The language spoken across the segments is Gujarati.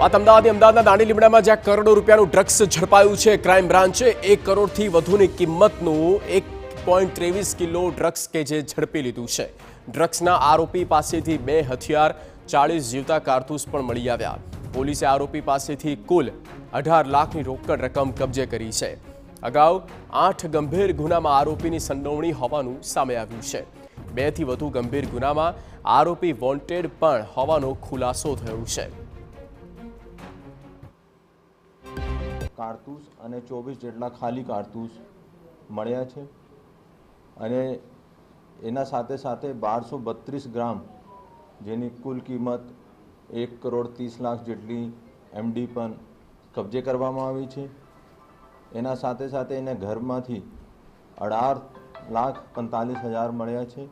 વાત અમદાવાદની અમદાવાદના દાણી લીમડામાં જ્યાં કરોડો રૂપિયાનું ડ્રગ્સ ઝડપાયું છે ક્રાઇમ બ્રાન્ચે એક કરોડથી વધુની કિંમતનું એક પોઈન્ટ ત્રેવીસ કિલો ડ્રગ્સ કે જે ઝડપી લીધું છે ડ્રગ્સના આરોપી પાસેથી બે હથિયાર ચાળીસ જીવતા કારતૂસ પણ મળી આવ્યા પોલીસે આરોપી પાસેથી કુલ અઢાર લાખની રોકડ રકમ કબજે કરી છે અગાઉ આઠ ગંભીર ગુનામાં આરોપીની સંડોવણી હોવાનું સામે આવ્યું છે બેથી વધુ ગંભીર ગુનામાં આરોપી વોન્ટેડ પણ હોવાનો ખુલાસો થયો છે કારતૂસ અને ચોવીસ જેટલા ખાલી કારતૂસ મળ્યા છે અને એના સાથે સાથે બારસો બત્રીસ ગ્રામ જેની કુલ કિંમત એક કરોડ ત્રીસ લાખ જેટલી એમડી પણ કબજે કરવામાં આવી છે એના સાથે સાથે એને ઘરમાંથી અઢાર લાખ પંતાલીસ હજાર મળ્યા છે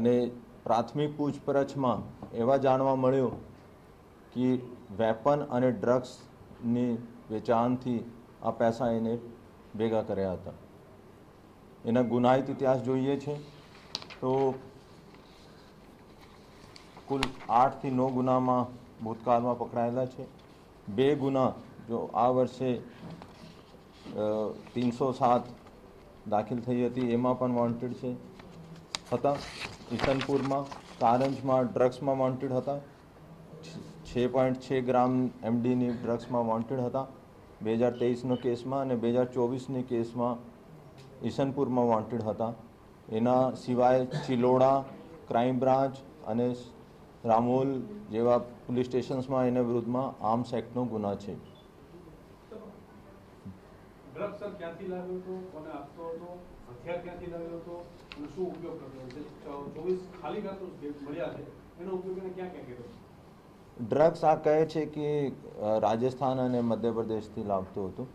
અને પ્રાથમિક પૂછપરછમાં એવા જાણવા મળ્યું કે વેપન અને ડ્રગ્સની વેચાણથી આ પૈસા એને ભેગા કર્યા હતા એના ગુનાહિત ઇતિહાસ જોઈએ છે તો કુલ આઠથી નવ ગુનામાં ભૂતકાળમાં પકડાયેલા છે બે ગુના જો આ વર્ષે ત્રણસો સાત દાખલ થઈ હતી એમાં પણ વોન્ટેડ છે હતા ઈસનપુરમાં કારંજમાં ડ્રગ્સમાં વોન્ટેડ હતા છ પોઈન્ટ છ ગ્રામ એમડીની ડ્રગ્સમાં વોન્ટેડ હતા બે હજાર તેવીસના કેસમાં અને બે હજાર ચોવીસની કેસમાં ઈસનપુરમાં વોન્ટેડ હતા એના સિવાય ચિલોડા ક્રાઇમ બ્રાન્ચ અને રામોલ જેવા પોલીસ સ્ટેશન્સમાં એના વિરુદ્ધમાં આર્મ્સ એક્ટનો ગુના છે એનો ઉપયોગ ક્યાં ક્યાં કર્યો ડ્રગ્સ આ કહે છે કે રાજસ્થાન અને મધ્યપ્રદેશથી લાવતું હતું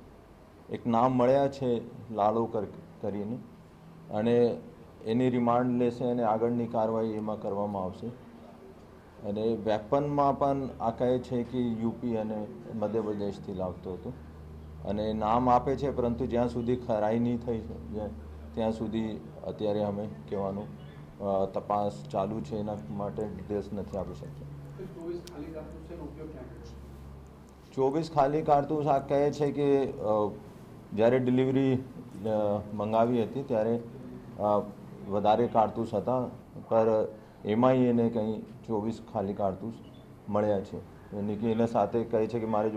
એક નામ મળ્યા છે લાલો કરીને અને એની રિમાન્ડ લેશે અને આગળની કાર્યવાહી એમાં કરવામાં આવશે અને વેપનમાં પણ આ કહે છે કે યુપી અને મધ્યપ્રદેશથી લાવતું હતું અને નામ આપે છે પરંતુ જ્યાં સુધી ખરાઈ નહીં થઈ જાય ત્યાં સુધી અત્યારે અમે કહેવાનું તપાસ ચાલુ છે એના માટે ડિટેલ્સ નથી આપી શકતા ચોવીસ ખાલી કારતૂસ આ કહે છે કે જ્યારે ડિલિવરી મંગાવી હતી ત્યારે વધારે કારતૂસ હતા પર એમાં એને કંઈ ચોવીસ ખાલી કારતૂસ મળ્યા છે નિકી એના સાથે કહે છે કે મારે